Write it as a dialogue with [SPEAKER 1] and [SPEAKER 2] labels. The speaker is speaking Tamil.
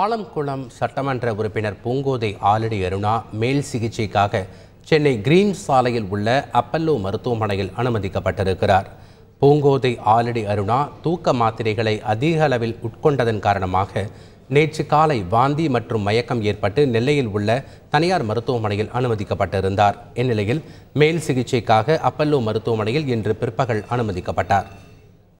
[SPEAKER 1] ஆலம்குளம் சட்டமன்ற உறுப்பினர் பூங்கோதை ஆலடி அருணா மேல் சிகிச்சைக்காக சென்னை கிரீன் சாலையில் உள்ள அப்பல்லோ மருத்துவமனையில் அனுமதிக்கப்பட்டிருக்கிறார் பூங்கோதை ஆலடி அருணா தூக்க மாத்திரைகளை அதிக அளவில் உட்கொண்டதன் காரணமாக நேற்று காலை வாந்தி மற்றும் மயக்கம் ஏற்பட்டு நெல்லையில் உள்ள தனியார் மருத்துவமனையில் அனுமதிக்கப்பட்டிருந்தார் இந்நிலையில் மேல் சிகிச்சைக்காக அப்பல்லோ மருத்துவமனையில் இன்று பிற்பகல் அனுமதிக்கப்பட்டார்